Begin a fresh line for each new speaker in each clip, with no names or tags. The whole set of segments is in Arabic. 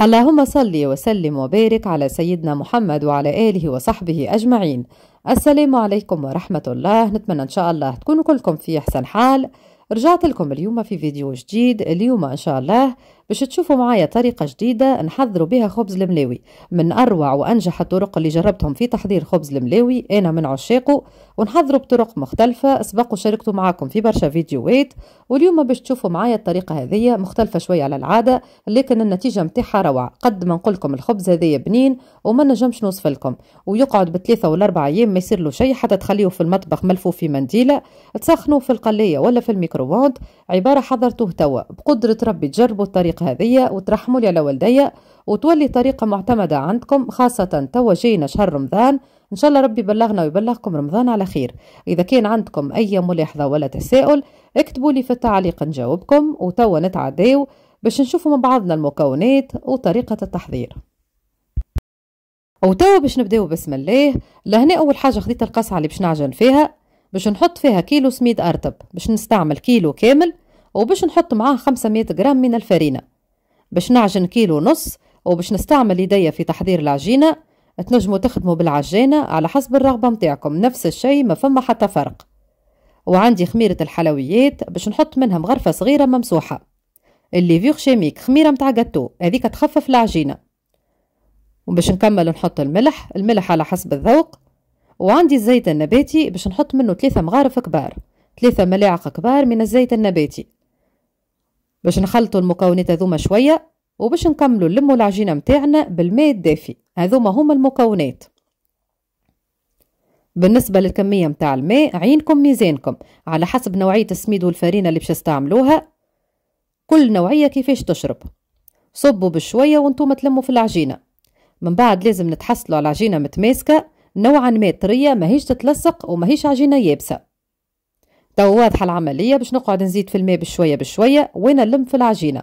اللهم صل وسلم وبارك على سيدنا محمد وعلى آله وصحبه أجمعين السلام عليكم ورحمة الله نتمنى إن شاء الله تكونوا كلكم في أحسن حال رجعت لكم اليوم في فيديو جديد اليوم إن شاء الله باش تشوفوا معايا طريقة جديدة نحضروا بها خبز الملاوي من أروع وأنجح الطرق اللي جربتهم في تحضير خبز الملاوي أنا من عشاقه ونحضروا بطرق مختلفة سبق وشاركته معاكم في برشا فيديوهات واليوم باش تشوفوا معايا الطريقة هذية مختلفة شوية على العادة لكن النتيجة متاعها روعة قد ما نقولكم الخبز هذية بنين وما نجمش نوصف لكم ويقعد بثلاثة ولا أربع أيام ما يصير له شيء حتى تخليه في المطبخ ملفوف في منديلة تسخنوه في القلية ولا في الميكرووند عبارة حضرتوه توا بقدرة ربي تجربوا الطريقة الطريق هذه وترحموا لي على والدي وتولي طريقة معتمدة عندكم خاصة توا شهر رمضان إن شاء الله ربي يبلغنا ويبلغكم رمضان على خير إذا كان عندكم أي ملاحظة ولا تساؤل اكتبوا لي في التعليق نجاوبكم وتوا نتعداو باش نشوفوا مع بعضنا المكونات وطريقة التحضير وتوا باش نبداو بسم الله لهنا أول حاجة خديت القصعة اللي باش نعجن فيها باش نحط فيها كيلو سميد أرتب باش نستعمل كيلو كامل وباش نحط معاه 500 غرام من الفرينة باش نعجن كيلو ونص وباش نستعمل يديا في تحضير العجينة تنجموا تخدموا بالعجانة على حسب الرغبة متاعكم نفس الشيء ما فما حتى فرق وعندي خميرة الحلويات باش نحط منها مغرفة صغيرة ممسوحة اللي فيغ شيميك خميرة متاع جاتو هذيك تخفف العجينة وباش نكمل نحط الملح الملح على حسب الذوق وعندي الزيت النباتي باش نحط منه ثلاثة مغارف كبار ثلاثة ملاعق كبار من الزيت النباتي باش نخلطوا المكونات هذوما شويه وباش نكملوا نلموا العجينه متاعنا بالماء الدافي هذوما هما المكونات بالنسبه للكميه متاع الماء عينكم ميزانكم على حسب نوعيه السميد والفرينه اللي باش تستعملوها كل نوعيه كيفاش تشرب صبوا بشويه وانتم تلموا في العجينه من بعد لازم نتحصلوا على عجينه متماسكه نوعا ما طريه ماهيش تتلصق وماهيش عجينه يابسه تو واضحة العملية باش نقعد نزيد في الماء بشوية بشوية وين نلم في العجينة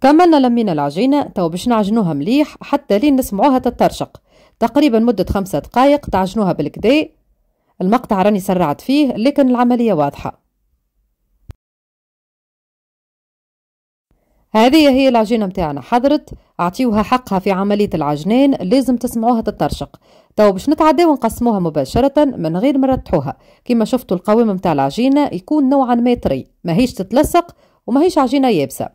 كملنا لمينا العجينة تو باش نعجنوها مليح حتى لين نسمعوها تترشق تقريبا مدة خمسة دقايق تعجنوها بالكدا المقطع راني سرعت فيه لكن العملية واضحة هذه هي العجينة متاعنا حضرت اعطيوها حقها في عملية العجنان لازم تسمعوها تترشق تو باش نتعداو ونقسموها مباشرة من غير ما نرتحوها كما شفتوا القوام متاع العجينة يكون نوعا ما طري ماهيش تتلصق وماهيش عجينة يابسة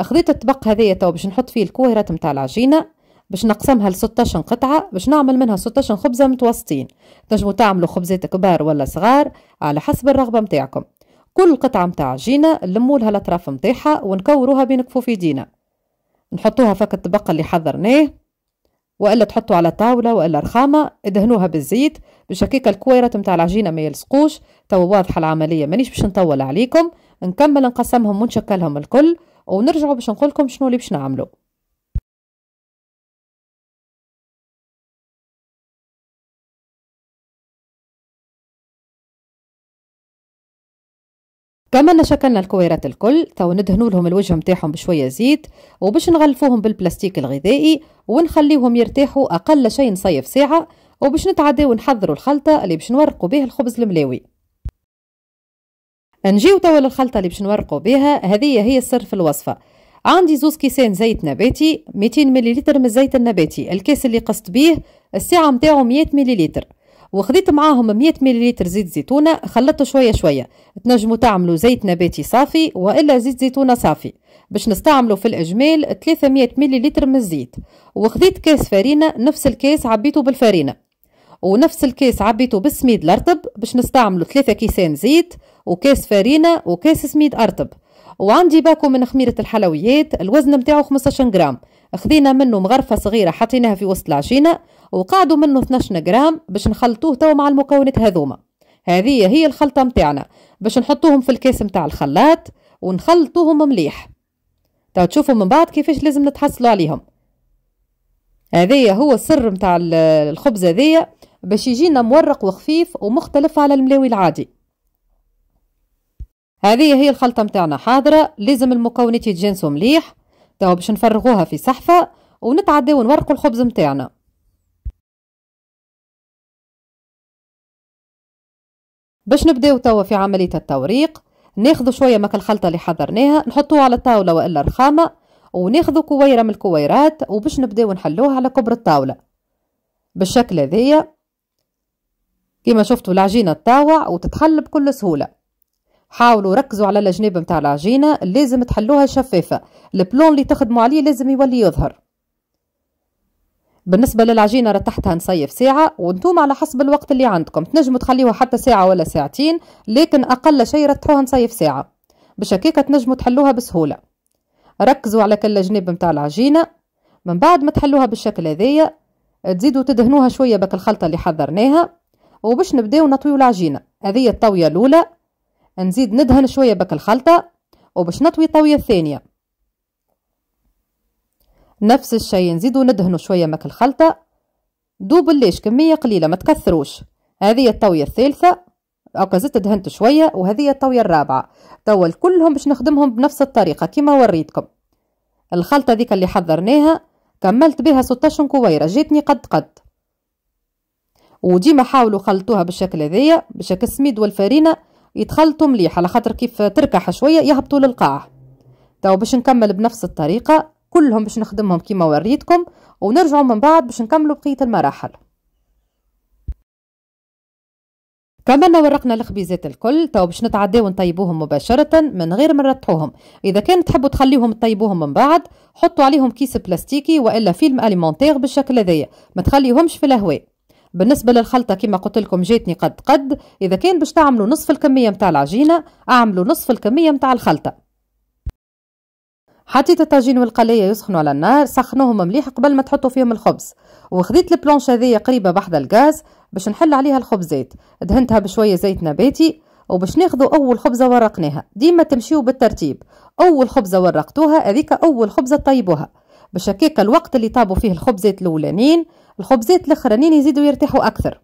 اخذت الطبق هذية تو باش نحط فيه الكوهرات متاع العجينة باش نقسمها ل 16 قطعة باش نعمل منها 16 خبزة متوسطين تنجمو تعملوا خبزات كبار ولا صغار على حسب الرغبة متاعكم كل قطعة متاع عجينة نلمو لها الأطراف متاعها ونكوروها بين كفوف يدينا نحطوها فك الطبق اللي حضرناه والا تحطوا على طاوله والا رخامه ادهنوها بالزيت باش هكاك الكويرات نتاع العجينه ما يلصقوش توا واضحه العمليه مانيش باش نطول عليكم نكمل نقسمهم ونشكلهم الكل ونرجعوا باش نقولكم شنو اللي باش نعملو بعملنا شكلنا الكويرات الكل تو ندهنوا لهم الوجه متاعهم بشويه زيت وباش نغلفوهم بالبلاستيك الغذائي ونخليهم يرتاحوا اقل شيء نصيف ساعه وباش نتعداو ونحضروا الخلطه اللي باش نورقوا بها الخبز الملاوي نجيو توا للخلطه اللي باش نورقوا بها هذه هي السر في الوصفه عندي زوز كيسان زيت نباتي 200 مليلتر من الزيت النباتي الكاس اللي قصت بيه الساعه نتاعو 100 مليلتر وخذيت معاهم 100 مليلتر زيت زيتونه خلطته شويه شويه تنجموا تعملوا زيت نباتي صافي والا زيت زيتونه صافي باش نستعملوا في الاجمال 300 مليلتر من الزيت وخذيت كاس فرينه نفس الكاس عبيته بالفرينه ونفس الكاس عبيته بالسميد الرطب باش نستعملوا ثلاثة كيسان زيت وكاس فرينه وكاس سميد ارطب وعندي باكو من خميرة الحلويات الوزن متاعو 15 غرام خذينا منه مغرفة صغيرة حطيناها في وسط العجينة وقعدوا منه 12 جرام باش نخلطوه توا مع المكونات هذوما هذه هي الخلطه متاعنا باش نحطوهم في الكاس متاع الخلاط ونخلطوهم مليح تو تشوفوا من بعد كيفاش لازم نتحصلوا عليهم هذه هو السر متاع الخبز هذايا باش يجينا مورق وخفيف ومختلف على الملاوي العادي هذه هي الخلطه متاعنا حاضره لازم المكونات يتجانسوا مليح تو باش نفرغوها في صحفه ونتعداو نورقوا الخبز متاعنا باش نبداو توا في عمليه التوريق ناخذ شويه مك الخلطه اللي حضرناها نحطوها على الطاوله والا رخامه وناخذ كويره من الكويرات وباش نبداو نحلوها على كبر الطاوله بالشكل هذايا كيما شفتوا العجينه تطاوع وتتحل بكل سهوله حاولوا ركزوا على الجناب نتاع العجينه لازم تحلوها شفافه البلون اللي تخدموا عليه لازم يولي يظهر بالنسبة للعجينة رتحتها نصيف ساعة وانتوما على حسب الوقت اللي عندكم تنجموا تخليوها حتى ساعة ولا ساعتين لكن أقل شيء رتحوها نصيف ساعة باش هكاكا تنجموا تحلوها بسهولة ركزوا على كل جنب متاع العجينة من بعد ما تحلوها بالشكل هذايا تزيدوا تدهنوها شوية بك الخلطة اللي حضرناها وباش نبداو نطويو العجينة هذه الطوية الأولى نزيد ندهن شوية بك الخلطة وباش نطوي الطوية الثانية نفس الشيء نزيدو ندهنو شوية ماك الخلطة دوب الليش كمية قليلة ما تكثروش هذه الطاوية الثالثة أو زدت دهنت شوية وهذه الطاوية الرابعة توا كلهم باش نخدمهم بنفس الطريقة كما وريتكم الخلطة ذيك اللي حضرناها كملت بها 16 كويرة جاتني قد قد وديما حاولوا خلطوها بالشكل هذايا بشكل السميد والفرينة يتخلطوا مليح على خاطر كيف تركح شوية يهبطوا للقاع تو باش نكمل بنفس الطريقة كلهم باش نخدمهم كيما وريتكم ونرجعوا من بعد باش نكملوا بقيه المراحل كملنا ورقنا الخبيزات الكل تو باش نتعداو نطيبوهم مباشرة من غير ما نرطحوهم إذا كان تحبوا تخليهم تطيبوهم من بعد حطوا عليهم كيس بلاستيكي وإلا فيلم أليمونتيغ بالشكل هذايا ما تخليهمش في الهواء بالنسبة للخلطة كما قلت لكم جاتني قد قد إذا كان باش تعملوا نصف الكمية متاع العجينة أعملوا نصف الكمية متاع الخلطة حطيت الطاجين والقلية يسخنوا على النار سخنوهم مليح قبل ما تحطوا فيهم الخبز وخذيت البلونش هذه قريبة بحذا الغاز باش نحل عليها الخبزات دهنتها بشوية زيت نباتي وباش ناخذوا اول خبزه ورقناها ديما تمشيو بالترتيب اول خبزه ورقتوها هذيك اول خبزه طيبوها باش هكاك الوقت اللي طابوا فيه الخبزات الاولانيين الخبزات الاخرانيين يزيدوا يرتاحوا اكثر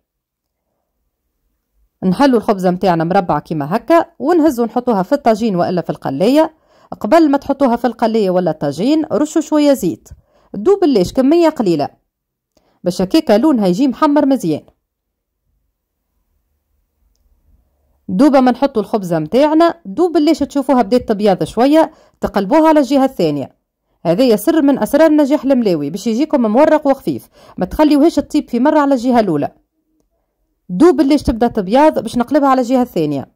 نحلوا الخبزه متاعنا مربعه كيما هكا ونهزوا نحطوها في الطاجين والا في القلايه قبل ما تحطوها في القلية ولا الطاجين رشوا شوية زيت دوب الليش كمية قليلة باش هكاكا لونها يجي محمر مزيان دوبا ما نحطوا الخبزة متاعنا دوب الليش تشوفوها بدات تبيض شوية تقلبوها على الجهة الثانية هذايا سر من اسرار نجاح الملاوي باش يجيكم مورق وخفيف ما تخليوهاش تطيب في مره على الجهه الاولى دوب الليش تبدا تبيض باش نقلبها على الجهه الثانيه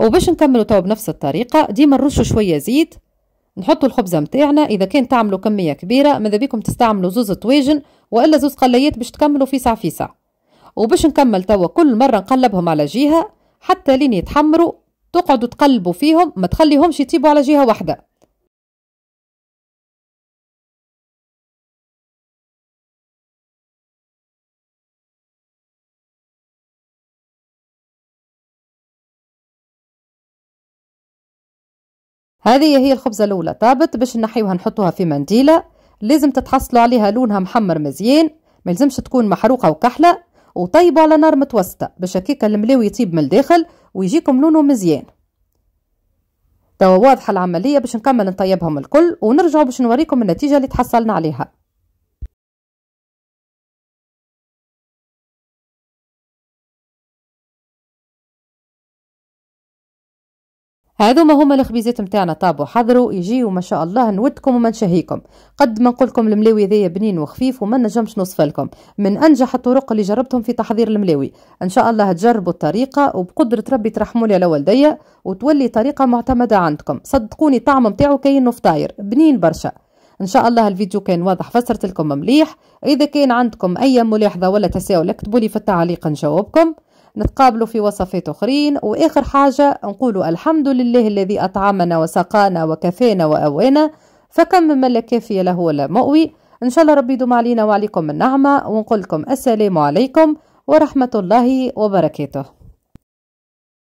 وباش نكملوا توا بنفس الطريقه ديما نرشوا شويه زيت نحطوا الخبزه متاعنا اذا كان تعملوا كميه كبيره ماذا بيكم تستعملوا زوز طواجن والا زوز قليات باش تكملوا فيسع فيسع وباش نكمل توا كل مره نقلبهم على جهه حتى لين يتحمروا تقعدوا تقلبوا فيهم ما تخليهمش يطيبوا على جهه واحده هذه هي الخبزة الأولى طابت باش نحيوها نحطوها في منديلة لازم تتحصلوا عليها لونها محمر مزيان ما يلزمش تكون محروقة وكحلة وطيبوا على نار متوسطة باش هكاك الملاوي يطيب من الداخل ويجيكم لونه مزيان توا واضحة العملية باش نكمل نطيبهم الكل ونرجعوا باش نوريكم النتيجة اللي تحصلنا عليها هذو ما هما الخبيزات نتاعنا طابوا حضروا يجيو ما شاء الله نودكم وما نشهيكم قد ما نقول لكم الملاوي ذي بنين وخفيف وما نجمش نوصف لكم من انجح الطرق اللي جربتهم في تحضير الملاوي ان شاء الله تجربوا الطريقه وبقدره ربي ترحموا لي على والدي وتولي طريقه معتمده عندكم صدقوني الطعم نتاعو كاين فطاير بنين برشا ان شاء الله الفيديو كان واضح فسرت لكم مليح اذا كان عندكم اي ملاحظه ولا تساؤل اكتبوا لي في التعليق نجاوبكم نتقابلوا في وصفات أخرين وآخر حاجة نقول الحمد لله الذي أطعمنا وسقانا وكفانا وأوانا فكم من لا كافي له ولا مؤوي إن شاء الله ربي يدوم علينا وعليكم النعمة ونقول لكم السلام عليكم ورحمة الله وبركاته